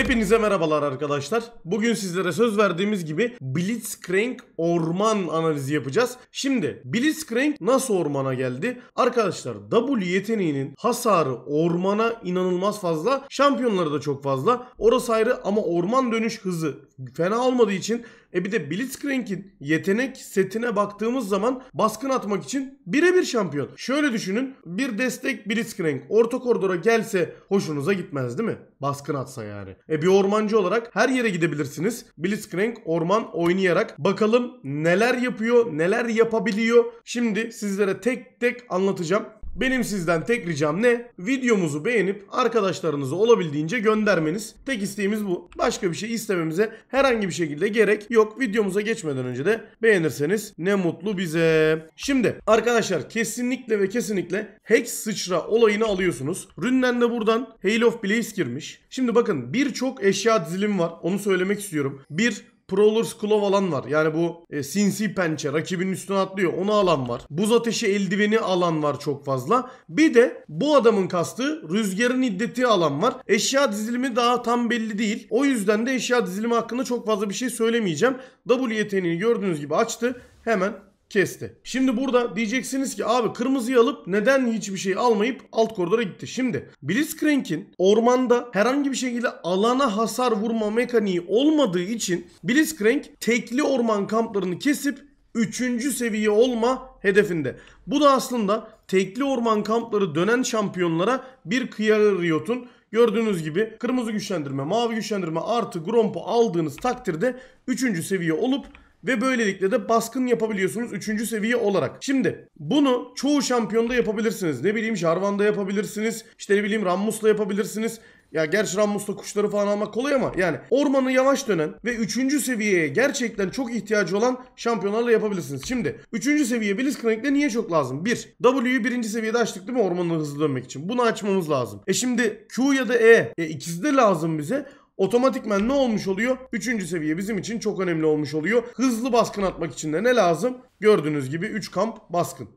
Hepinize merhabalar arkadaşlar. Bugün sizlere söz verdiğimiz gibi Blitzcrank orman analizi yapacağız. Şimdi Blitzcrank nasıl ormana geldi? Arkadaşlar W yeteneğinin hasarı ormana inanılmaz fazla. Şampiyonları da çok fazla. Orası ayrı ama orman dönüş hızı fena olmadığı için e bir de Blitzcrank'in yetenek setine baktığımız zaman baskın atmak için birebir şampiyon. Şöyle düşünün bir destek Blitzcrank orta koridora gelse hoşunuza gitmez değil mi? Baskın atsa yani. E bir ormancı olarak her yere gidebilirsiniz. Blitzcrank orman oynayarak bakalım neler yapıyor neler yapabiliyor. Şimdi sizlere tek tek anlatacağım. Benim sizden tek ricam ne? Videomuzu beğenip arkadaşlarınızı olabildiğince göndermeniz. Tek isteğimiz bu. Başka bir şey istememize herhangi bir şekilde gerek yok. Videomuza geçmeden önce de beğenirseniz ne mutlu bize. Şimdi arkadaşlar kesinlikle ve kesinlikle hack sıçra olayını alıyorsunuz. Ründen de buradan Hail of Blaze girmiş. Şimdi bakın birçok eşya dizilim var. Onu söylemek istiyorum. Bir Prowler's Claw alan var. Yani bu e, sinsi pençe rakibinin üstüne atlıyor. Onu alan var. Buz ateşi eldiveni alan var çok fazla. Bir de bu adamın kastığı rüzgarın iddeti alan var. Eşya dizilimi daha tam belli değil. O yüzden de eşya dizilimi hakkında çok fazla bir şey söylemeyeceğim. W yeteneğini gördüğünüz gibi açtı. Hemen kesti. Şimdi burada diyeceksiniz ki abi kırmızıyı alıp neden hiçbir şey almayıp alt koridora gitti. Şimdi Blitzcrank'in ormanda herhangi bir şekilde alana hasar vurma mekaniği olmadığı için Blitzcrank tekli orman kamplarını kesip 3. seviye olma hedefinde. Bu da aslında tekli orman kampları dönen şampiyonlara bir kıyarı riyotun Gördüğünüz gibi kırmızı güçlendirme, mavi güçlendirme artı Grompo aldığınız takdirde 3. seviye olup ve böylelikle de baskın yapabiliyorsunuz 3. seviye olarak. Şimdi bunu çoğu şampiyonda yapabilirsiniz. Ne bileyim Jarvan'da yapabilirsiniz. İşte ne bileyim Rammus'la yapabilirsiniz. Ya gerçi Rammus'ta kuşları falan almak kolay ama yani ormanı yavaş dönen ve 3. seviyeye gerçekten çok ihtiyacı olan şampiyonlarla yapabilirsiniz. Şimdi 3. seviye Blitzcrank'le niye çok lazım? 1. W'yu 1. seviyede açtık değil mi ormanın hızlı dönmek için? Bunu açmamız lazım. E şimdi Q ya da E, e ikisi de lazım bize. Otomatikmen ne olmuş oluyor? Üçüncü seviye bizim için çok önemli olmuş oluyor. Hızlı baskın atmak için de ne lazım? Gördüğünüz gibi 3 kamp baskın.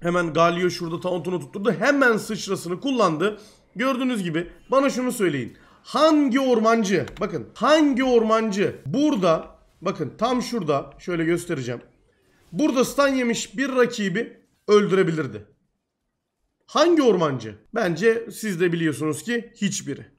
Hemen Galio şurada Taunton'u tutturdu. Hemen sıçrasını kullandı. Gördüğünüz gibi bana şunu söyleyin. Hangi ormancı? Bakın hangi ormancı burada bakın tam şurada şöyle göstereceğim. Burada stan yemiş bir rakibi öldürebilirdi. Hangi ormancı? Bence siz de biliyorsunuz ki hiçbiri.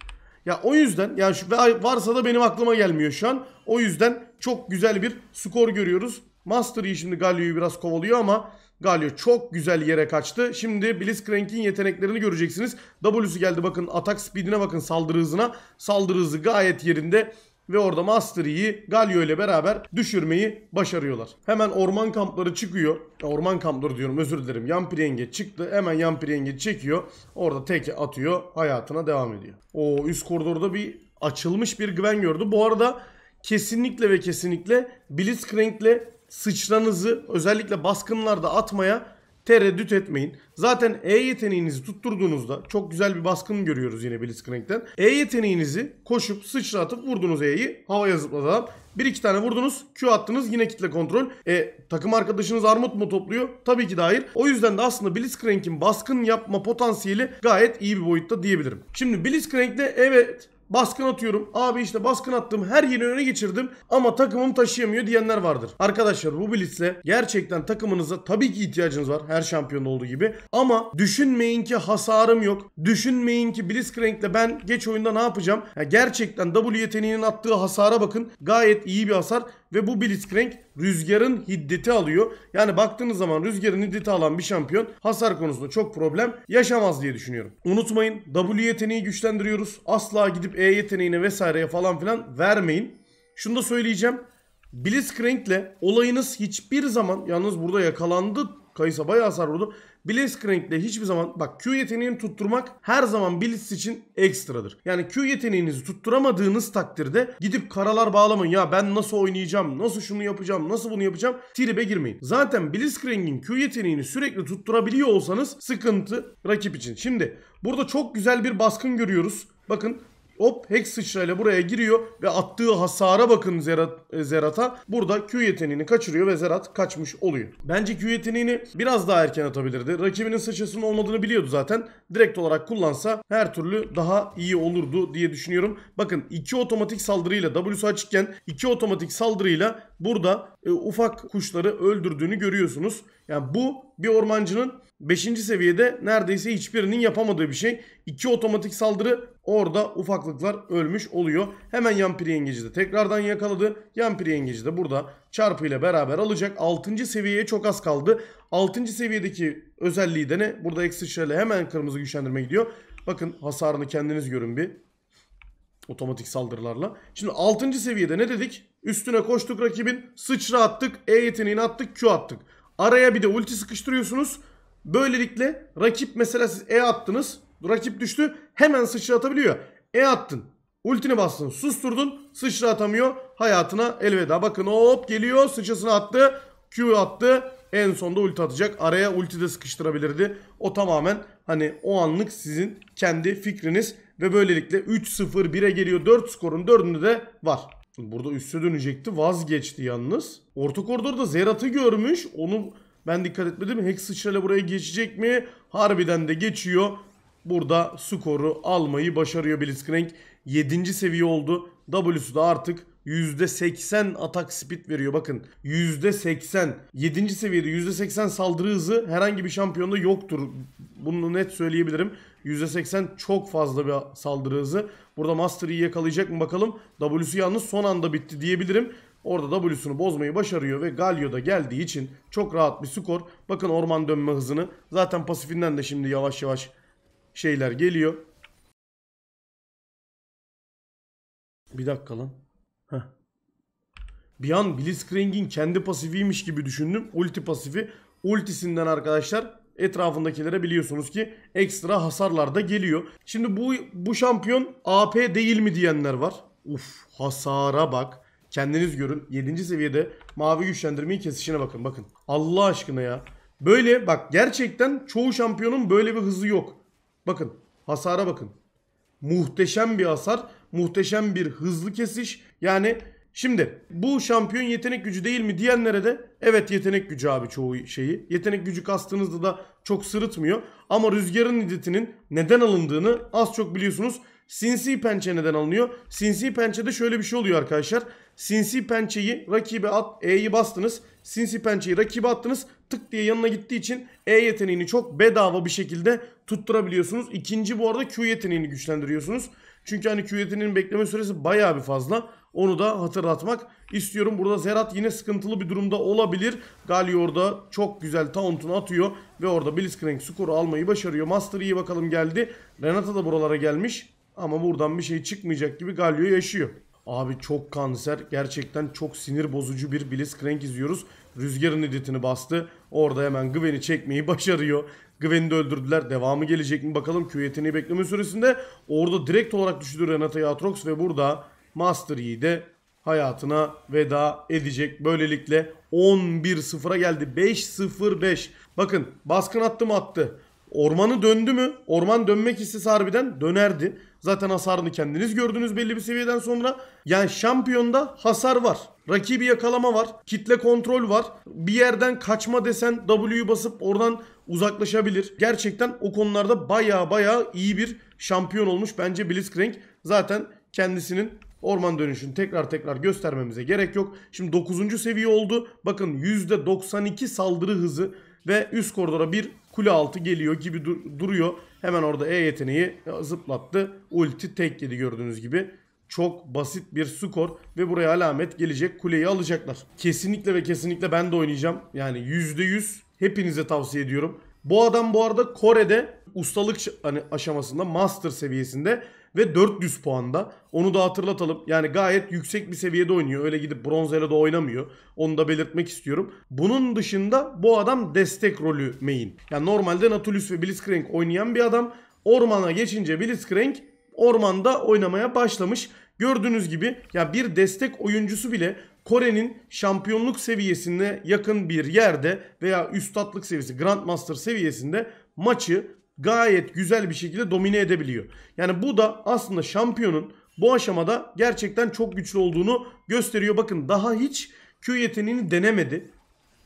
Ya o yüzden ya şu varsa da benim aklıma gelmiyor şu an. O yüzden çok güzel bir skor görüyoruz. Master Yi şimdi Galio'yu biraz kovalıyor ama Galio çok güzel yere kaçtı. Şimdi Blitzcrank'in yeteneklerini göreceksiniz. W'su geldi bakın atak speedine bakın saldırı hızına. Saldırı hızı gayet yerinde ve orada Master Galio ile beraber düşürmeyi başarıyorlar. Hemen orman kampları çıkıyor. Orman kampları diyorum özür dilerim. Yan prenge çıktı. Hemen yan prenge çekiyor. Orada teke atıyor. Hayatına devam ediyor. O üst koridorda bir açılmış bir güven gördü. Bu arada kesinlikle ve kesinlikle Blitzcrank'le sıçranızı özellikle baskınlarda atmaya Tereddüt etmeyin. Zaten E yeteneğinizi tutturduğunuzda çok güzel bir baskın görüyoruz yine Blitzcrank'ten. E yeteneğinizi koşup sıçratıp vurdunuz E'yi havaya zıplatan. Bir iki tane vurdunuz Q attınız yine kitle kontrol. E takım arkadaşınız armut mu topluyor? Tabii ki de O yüzden de aslında Blitzcrank'in baskın yapma potansiyeli gayet iyi bir boyutta diyebilirim. Şimdi Blitzcrank'te evet baskın atıyorum. Abi işte baskın attım her yeri öne geçirdim ama takımım taşıyamıyor diyenler vardır. Arkadaşlar bu blitzle gerçekten takımınıza tabii ki ihtiyacınız var her şampiyon olduğu gibi. Ama düşünmeyin ki hasarım yok. Düşünmeyin ki blitzcrank'le ben geç oyunda ne yapacağım? Ya gerçekten W yeteneğinin attığı hasara bakın. Gayet iyi bir hasar ve bu Blitzcrank rüzgarın hiddeti alıyor. Yani baktığınız zaman rüzgarın hiddeti alan bir şampiyon hasar konusunda çok problem yaşamaz diye düşünüyorum. Unutmayın W yeteneği güçlendiriyoruz. Asla gidip E yeteneğine vesaireye falan filan vermeyin. Şunu da söyleyeceğim. Blitzcrank'le olayınız hiçbir zaman yalnız burada yakalandı Kayısa bayağı hasar vurdu. Blitzcrank ile hiçbir zaman bak Q yeteneğini tutturmak her zaman Blitz için ekstradır. Yani Q yeteneğinizi tutturamadığınız takdirde gidip karalar bağlamayın. Ya ben nasıl oynayacağım, nasıl şunu yapacağım, nasıl bunu yapacağım tribe girmeyin. Zaten Blitzcrank'in Q yeteneğini sürekli tutturabiliyor olsanız sıkıntı rakip için. Şimdi burada çok güzel bir baskın görüyoruz. Bakın Hop Hex sıçrayla buraya giriyor ve attığı hasara bakın Zerat, e, Zerat'a. Burada Q yeteneğini kaçırıyor ve Zerat kaçmış oluyor. Bence Q yeteneğini biraz daha erken atabilirdi. Rakibinin saçısının olmadığını biliyordu zaten. Direkt olarak kullansa her türlü daha iyi olurdu diye düşünüyorum. Bakın iki otomatik saldırıyla W'su açıkken iki otomatik saldırıyla burada e, ufak kuşları öldürdüğünü görüyorsunuz. Yani bu bir ormancının 5. seviyede neredeyse hiçbirinin yapamadığı bir şey. 2 otomatik saldırı orada ufaklıklar ölmüş oluyor. Hemen Yampiri Yengeci de tekrardan yakaladı. Yampiri Yengeci de burada ile beraber alacak. 6. seviyeye çok az kaldı. 6. seviyedeki özelliği de ne? Burada ekstra ile hemen kırmızı güçlendirme gidiyor. Bakın hasarını kendiniz görün bir. Otomatik saldırılarla. Şimdi 6. seviyede ne dedik? Üstüne koştuk rakibin. Sıçra attık. E yeteneğini attık. Q attık. Araya bir de ulti sıkıştırıyorsunuz. Böylelikle rakip mesela siz E attınız. Rakip düştü. Hemen sıçratabiliyor. E attın. Ultini bastın. Susturdun. Sıçratamıyor. Hayatına elveda. Bakın hop geliyor. Sıçrasını attı. Q attı. En sonda ulti atacak. Araya ulti de sıkıştırabilirdi. O tamamen hani o anlık sizin kendi fikriniz. Ve böylelikle 3-0 1'e geliyor. 4 skorun 4'ünde de var. Burada üstü dönecekti. Vazgeçti yalnız. Orta koridorda Zerat'ı görmüş. Onu ben dikkat etmedim. Hex sıçrayla buraya geçecek mi? Harbiden de geçiyor. Burada skoru almayı başarıyor Blitzcrank. 7. seviye oldu. W'su da artık %80 atak speed veriyor. Bakın %80. 7. seviyede %80 saldırı hızı herhangi bir şampiyonda yoktur. Bunu net söyleyebilirim. %80 çok fazla bir saldırı hızı. Burada Master Yi yakalayacak mı bakalım. W'su yalnız son anda bitti diyebilirim. Orada W'sunu bozmayı başarıyor ve Galio da geldiği için çok rahat bir skor. Bakın orman dönme hızını. Zaten pasifinden de şimdi yavaş yavaş şeyler geliyor. Bir dakika lan. Heh. Bir an Blitzkrieg'in kendi pasifiymiş gibi düşündüm. Ulti pasifi. Ultisinden arkadaşlar etrafındakilere biliyorsunuz ki ekstra hasarlar da geliyor. Şimdi bu bu şampiyon AP değil mi diyenler var. Uf hasara bak. Kendiniz görün. 7. seviyede mavi güçlendirmeyi kesişine bakın. Bakın. Allah aşkına ya. Böyle bak gerçekten çoğu şampiyonun böyle bir hızı yok. Bakın. Hasara bakın. Muhteşem bir hasar. Muhteşem bir hızlı kesiş. Yani Şimdi bu şampiyon yetenek gücü değil mi diyenlere de evet yetenek gücü abi çoğu şeyi. Yetenek gücü kastığınızda da çok sırıtmıyor. Ama rüzgarın iddetinin neden alındığını az çok biliyorsunuz. Sinsi pençe neden alınıyor? Sinsi pençede şöyle bir şey oluyor arkadaşlar. Sinsi pençeyi rakibe at, E'yi bastınız. Sinsi pençeyi rakibe attınız. Tık diye yanına gittiği için E yeteneğini çok bedava bir şekilde tutturabiliyorsunuz. İkinci bu arada Q yeteneğini güçlendiriyorsunuz. Çünkü hani Q yeteneğinin bekleme süresi bayağı bir fazla. Onu da hatırlatmak istiyorum. Burada Zerat yine sıkıntılı bir durumda olabilir. Galio orada çok güzel taunt'unu atıyor. Ve orada Blitzcrank skoru almayı başarıyor. Master iyi bakalım geldi. Renata da buralara gelmiş. Ama buradan bir şey çıkmayacak gibi Galio yaşıyor. Abi çok kanser. Gerçekten çok sinir bozucu bir Blitzcrank izliyoruz. Rüzgarın editini bastı. Orada hemen Gwen'i çekmeyi başarıyor. Gwen'i de öldürdüler. Devamı gelecek mi bakalım. Q yeteneği bekleme süresinde. Orada direkt olarak düşürdü Renata'yı Atrox ve burada Master Yi de hayatına veda edecek. Böylelikle 11-0'a geldi. 5-0-5. Bakın baskın attı mı attı. Ormanı döndü mü? Orman dönmek istese harbiden dönerdi. Zaten hasarını kendiniz gördünüz belli bir seviyeden sonra. Yani şampiyonda hasar var. Rakibi yakalama var. Kitle kontrol var. Bir yerden kaçma desen W'yu basıp oradan uzaklaşabilir. Gerçekten o konularda baya baya iyi bir şampiyon olmuş. Bence Blitzcrank zaten kendisinin Orman dönüşünü tekrar tekrar göstermemize gerek yok. Şimdi 9. seviye oldu. Bakın %92 saldırı hızı ve üst koridora bir kule altı geliyor gibi dur duruyor. Hemen orada E yeteneği zıplattı. Ulti tek yedi gördüğünüz gibi. Çok basit bir skor ve buraya alamet gelecek. Kuleyi alacaklar. Kesinlikle ve kesinlikle ben de oynayacağım. Yani %100 hepinize tavsiye ediyorum. Bu adam bu arada Kore'de ustalık hani aşamasında master seviyesinde ve 400 puanda. Onu da hatırlatalım. Yani gayet yüksek bir seviyede oynuyor. Öyle gidip bronz bronzele de oynamıyor. Onu da belirtmek istiyorum. Bunun dışında bu adam destek rolü main. Yani normalde Natulus ve Blitzcrank oynayan bir adam. Ormana geçince Blitzcrank ormanda oynamaya başlamış. Gördüğünüz gibi ya bir destek oyuncusu bile Kore'nin şampiyonluk seviyesine yakın bir yerde veya üstatlık seviyesi Grandmaster seviyesinde maçı gayet güzel bir şekilde domine edebiliyor. Yani bu da aslında şampiyonun bu aşamada gerçekten çok güçlü olduğunu gösteriyor. Bakın daha hiç Q yeteneğini denemedi.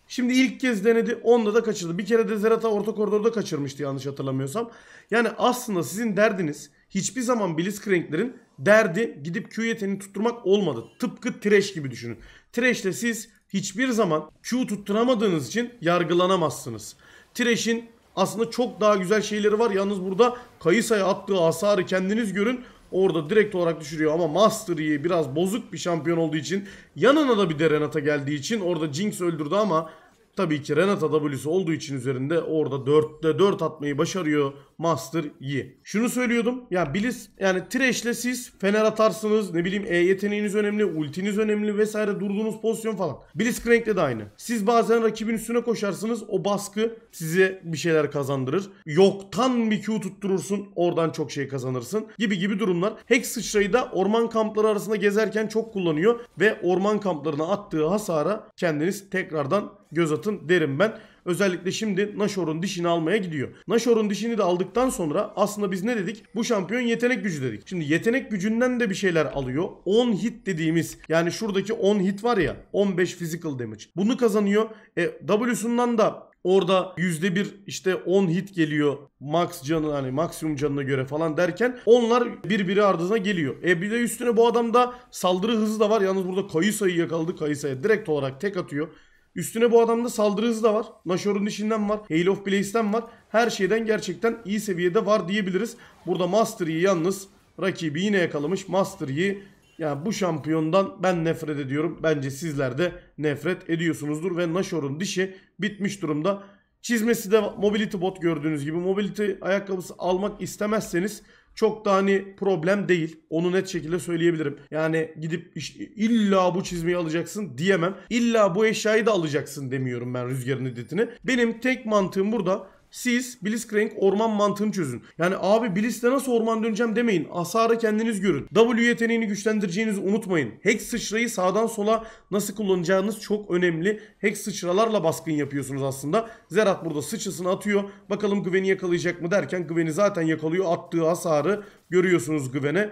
Şimdi ilk kez denedi. Onda da kaçırdı. Bir kere de Zerata orta koridorda kaçırmıştı yanlış hatırlamıyorsam. Yani aslında sizin derdiniz hiçbir zaman Blitzcrank'lerin derdi gidip Q yeteneğini tutturmak olmadı. Tıpkı Thresh gibi düşünün. Thresh'te siz hiçbir zaman Q tutturamadığınız için yargılanamazsınız. Thresh'in aslında çok daha güzel şeyleri var. Yalnız burada Kayısa'ya attığı hasarı kendiniz görün. Orada direkt olarak düşürüyor ama Master biraz bozuk bir şampiyon olduğu için yanına da bir de Renata geldiği için orada Jinx öldürdü ama tabii ki Renata W'su olduğu için üzerinde orada 4'te 4 atmayı başarıyor Master Yi. Şunu söylüyordum. Ya Blitz yani Trash'le siz fener atarsınız. Ne bileyim E yeteneğiniz önemli. Ultiniz önemli vesaire. Durduğunuz pozisyon falan. Blitzcrank'le de aynı. Siz bazen rakibin üstüne koşarsınız. O baskı size bir şeyler kazandırır. Yoktan bir Q tutturursun. Oradan çok şey kazanırsın. Gibi gibi durumlar. Hex sıçrayı da orman kampları arasında gezerken çok kullanıyor. Ve orman kamplarına attığı hasara kendiniz tekrardan göz atın derim ben. Özellikle şimdi Nashor'un dişini almaya gidiyor. Nashor'un dişini de aldıktan sonra aslında biz ne dedik? Bu şampiyon yetenek gücü dedik. Şimdi yetenek gücünden de bir şeyler alıyor. 10 hit dediğimiz yani şuradaki 10 hit var ya 15 physical damage. Bunu kazanıyor. E, W'sundan da Orada %1 işte 10 hit geliyor max canı hani maksimum canına göre falan derken onlar birbiri ardına geliyor. E bir de üstüne bu adamda saldırı hızı da var. Yalnız burada Kayısa'yı yakaladı Kayısa'ya direkt olarak tek atıyor. Üstüne bu adamda saldırı hızı da var. Nashor'un dişinden var. Hail of Blaze'den var. Her şeyden gerçekten iyi seviyede var diyebiliriz. Burada Master Yi yalnız rakibi yine yakalamış. Master Yi yani bu şampiyondan ben nefret ediyorum. Bence sizler de nefret ediyorsunuzdur. Ve Nashor'un dişi bitmiş durumda. Çizmesi de Mobility Bot gördüğünüz gibi. Mobility ayakkabısı almak istemezseniz çok da hani problem değil. Onu net şekilde söyleyebilirim. Yani gidip işte illa bu çizmeyi alacaksın diyemem. İlla bu eşyayı da alacaksın demiyorum ben rüzgarın editini. Benim tek mantığım burada siz Blitzcrank orman mantığını çözün. Yani abi Blitz'le nasıl orman döneceğim demeyin. Hasarı kendiniz görün. W yeteneğini güçlendireceğinizi unutmayın. Hex sıçrayı sağdan sola nasıl kullanacağınız çok önemli. Hex sıçralarla baskın yapıyorsunuz aslında. Zerat burada sıçrasını atıyor. Bakalım Gwen'i yakalayacak mı derken Gwen'i zaten yakalıyor. Attığı hasarı görüyorsunuz Gwen'e.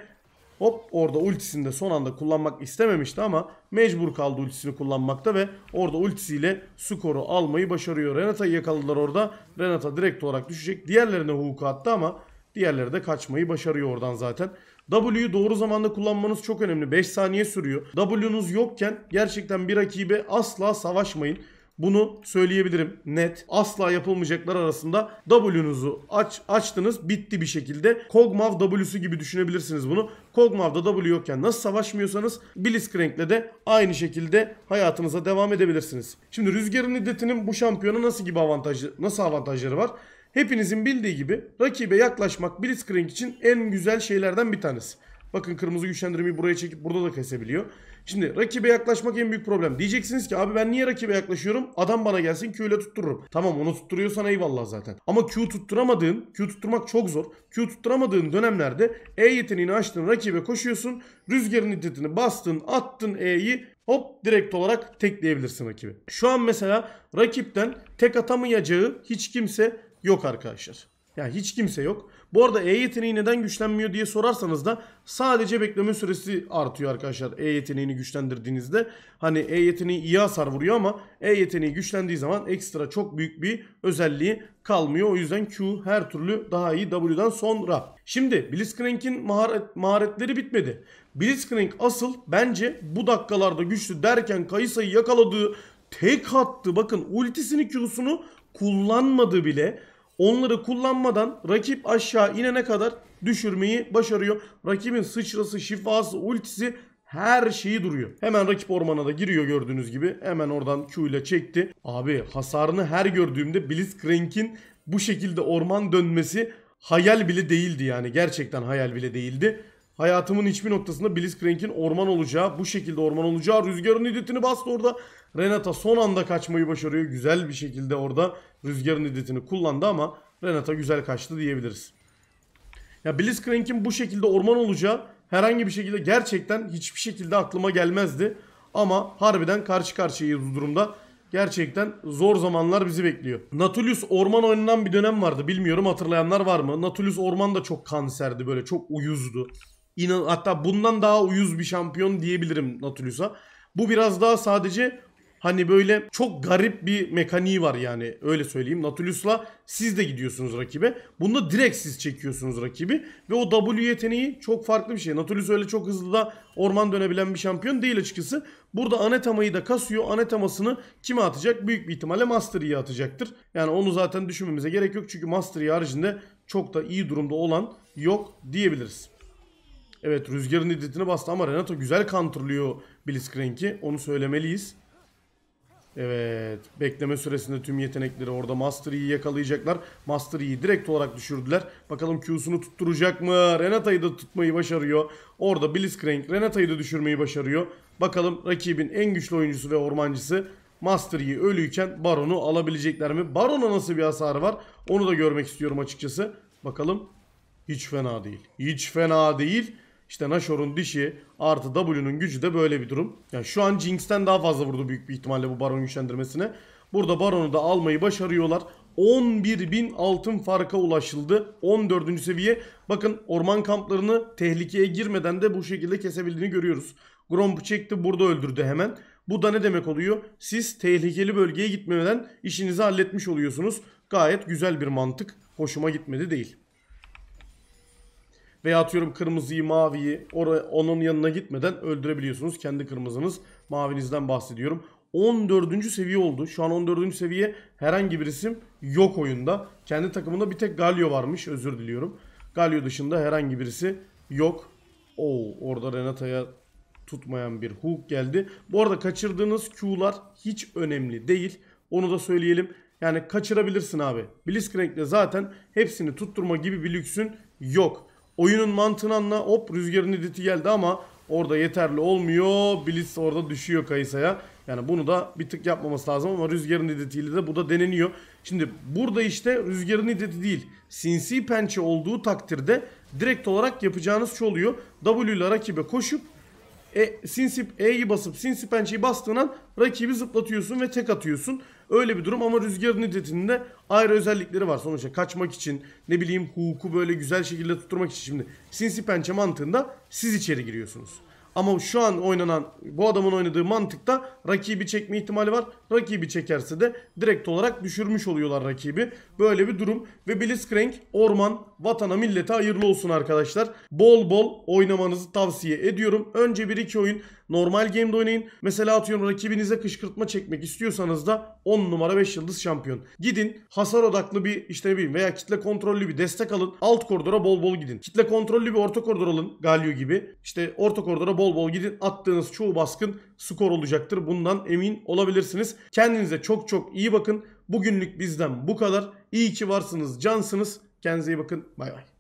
Hop orada ultisini de son anda kullanmak istememişti ama mecbur kaldı ultisini kullanmakta ve orada ultisiyle skoru almayı başarıyor. Renata'yı yakaladılar orada. Renata direkt olarak düşecek. Diğerlerine Hook'u attı ama diğerleri de kaçmayı başarıyor oradan zaten. W'yu doğru zamanda kullanmanız çok önemli. 5 saniye sürüyor. W'nuz yokken gerçekten bir rakibe asla savaşmayın. Bunu söyleyebilirim net. Asla yapılmayacaklar arasında W'nuzu aç, açtınız bitti bir şekilde. Kog'Maw W'su gibi düşünebilirsiniz bunu. Kog'Maw'da W yokken nasıl savaşmıyorsanız Blitzcrank'le de aynı şekilde hayatınıza devam edebilirsiniz. Şimdi Rüzgar'ın iddetinin bu şampiyona nasıl gibi avantajı, nasıl avantajları var? Hepinizin bildiği gibi rakibe yaklaşmak Blitzcrank için en güzel şeylerden bir tanesi. Bakın kırmızı güçlendirmeyi buraya çekip burada da kesebiliyor. Şimdi rakibe yaklaşmak en büyük problem. Diyeceksiniz ki abi ben niye rakibe yaklaşıyorum? Adam bana gelsin Q ile tuttururum. Tamam onu tutturuyorsan eyvallah zaten. Ama Q tutturamadığın, Q tutturmak çok zor. Q tutturamadığın dönemlerde E yeteneğini açtın rakibe koşuyorsun. Rüzgarın iddetini bastın, attın E'yi hop direkt olarak tekleyebilirsin rakibi. Şu an mesela rakipten tek atamayacağı hiç kimse yok arkadaşlar. Yani hiç kimse yok. Bu arada E yeteneği neden güçlenmiyor diye sorarsanız da sadece bekleme süresi artıyor arkadaşlar. E yeteneğini güçlendirdiğinizde hani E yeteneği iyi hasar vuruyor ama E yeteneği güçlendiği zaman ekstra çok büyük bir özelliği kalmıyor. O yüzden Q her türlü daha iyi W'dan sonra. Şimdi Blitzcrank'in maharet, maharetleri bitmedi. Blitzcrank asıl bence bu dakikalarda güçlü derken Kayısa'yı yakaladığı tek hattı bakın ultisini Q'sunu kullanmadı bile onları kullanmadan rakip aşağı inene kadar düşürmeyi başarıyor. Rakibin sıçrası, şifası, ultisi her şeyi duruyor. Hemen rakip ormana da giriyor gördüğünüz gibi. Hemen oradan Q ile çekti. Abi hasarını her gördüğümde Blitzcrank'in bu şekilde orman dönmesi hayal bile değildi yani. Gerçekten hayal bile değildi. Hayatımın hiçbir noktasında Blitzcrank'in orman olacağı, bu şekilde orman olacağı. Rüzgarın hiddetini bastı orada. Renata son anda kaçmayı başarıyor. Güzel bir şekilde orada rüzgarın hiddetini kullandı ama Renata güzel kaçtı diyebiliriz. Ya Blitzcrank'in bu şekilde orman olacağı herhangi bir şekilde gerçekten hiçbir şekilde aklıma gelmezdi. Ama harbiden karşı karşıyayız bu durumda. Gerçekten zor zamanlar bizi bekliyor. Natulius orman oynanan bir dönem vardı. Bilmiyorum hatırlayanlar var mı? Natulius orman da çok kanserdi böyle çok uyuzdu inan hatta bundan daha uyuz bir şampiyon diyebilirim Nautilus'a. Bu biraz daha sadece hani böyle çok garip bir mekaniği var yani öyle söyleyeyim. Nautilus'la siz de gidiyorsunuz rakibe. Bunda direkt siz çekiyorsunuz rakibi ve o W yeteneği çok farklı bir şey. Nautilus öyle çok hızlı da orman dönebilen bir şampiyon değil açıkçası. Burada Anetamayı da kasıyor. Anetamasını kime atacak? Büyük bir ihtimalle Master atacaktır. Yani onu zaten düşünmemize gerek yok çünkü Master haricinde çok da iyi durumda olan yok diyebiliriz. Evet rüzgarın iddetine bastı ama Renato güzel counterlıyor Blitzcrank'i. Onu söylemeliyiz. Evet. Bekleme süresinde tüm yetenekleri orada Master yakalayacaklar. Master direkt olarak düşürdüler. Bakalım Q'sunu tutturacak mı? Renata'yı da tutmayı başarıyor. Orada Blitzcrank Renata'yı da düşürmeyi başarıyor. Bakalım rakibin en güçlü oyuncusu ve ormancısı Master ölüyken Baron'u alabilecekler mi? Baron'a nasıl bir hasarı var? Onu da görmek istiyorum açıkçası. Bakalım. Hiç fena değil. Hiç fena değil. İşte Nashor'un dişi artı W'nun gücü de böyle bir durum. Yani şu an Jinx'ten daha fazla vurdu büyük bir ihtimalle bu Baron güçlendirmesine. Burada Baron'u da almayı başarıyorlar. 11.000 altın farka ulaşıldı. 14. seviye. Bakın orman kamplarını tehlikeye girmeden de bu şekilde kesebildiğini görüyoruz. Gromp'u çekti burada öldürdü hemen. Bu da ne demek oluyor? Siz tehlikeli bölgeye gitmeden işinizi halletmiş oluyorsunuz. Gayet güzel bir mantık. Hoşuma gitmedi değil. Veya atıyorum kırmızıyı, maviyi oraya, onun yanına gitmeden öldürebiliyorsunuz. Kendi kırmızınız, mavinizden bahsediyorum. 14. seviye oldu. Şu an 14. seviye herhangi bir isim yok oyunda. Kendi takımında bir tek Galio varmış. Özür diliyorum. Galio dışında herhangi birisi yok. Oo, orada Renata'ya tutmayan bir hook geldi. Bu arada kaçırdığınız Q'lar hiç önemli değil. Onu da söyleyelim. Yani kaçırabilirsin abi. Blitzcrank'le zaten hepsini tutturma gibi bir lüksün yok. Oyunun mantığını anla. Hop rüzgarın editi geldi ama orada yeterli olmuyor. Blitz orada düşüyor Kayısa'ya. Yani bunu da bir tık yapmaması lazım ama rüzgarın editiyle de bu da deneniyor. Şimdi burada işte rüzgarın editi değil. Sinsi pençe olduğu takdirde direkt olarak yapacağınız şu oluyor. W ile rakibe koşup e, sinsi E'yi basıp sinsi pençeyi bastığın an rakibi zıplatıyorsun ve tek atıyorsun. Öyle bir durum ama rüzgarın iddetinde ayrı özellikleri var. Sonuçta kaçmak için ne bileyim hukuku böyle güzel şekilde tutturmak için. Şimdi sinsi pençe mantığında siz içeri giriyorsunuz. Ama şu an oynanan bu adamın oynadığı mantıkta rakibi çekme ihtimali var. Rakibi çekerse de direkt olarak düşürmüş oluyorlar rakibi. Böyle bir durum ve Blitzcrank orman vatana millete hayırlı olsun arkadaşlar. Bol bol oynamanızı tavsiye ediyorum. Önce 1-2 oyun Normal game'de oynayın. Mesela atıyorum rakibinize kışkırtma çekmek istiyorsanız da 10 numara 5 yıldız şampiyon. Gidin hasar odaklı bir işte bir veya kitle kontrollü bir destek alın. Alt koridora bol bol gidin. Kitle kontrollü bir orta koridor alın Galio gibi. İşte orta koridora bol bol gidin. Attığınız çoğu baskın skor olacaktır. Bundan emin olabilirsiniz. Kendinize çok çok iyi bakın. Bugünlük bizden bu kadar. İyi ki varsınız, cansınız. Kendinize iyi bakın. Bay bay.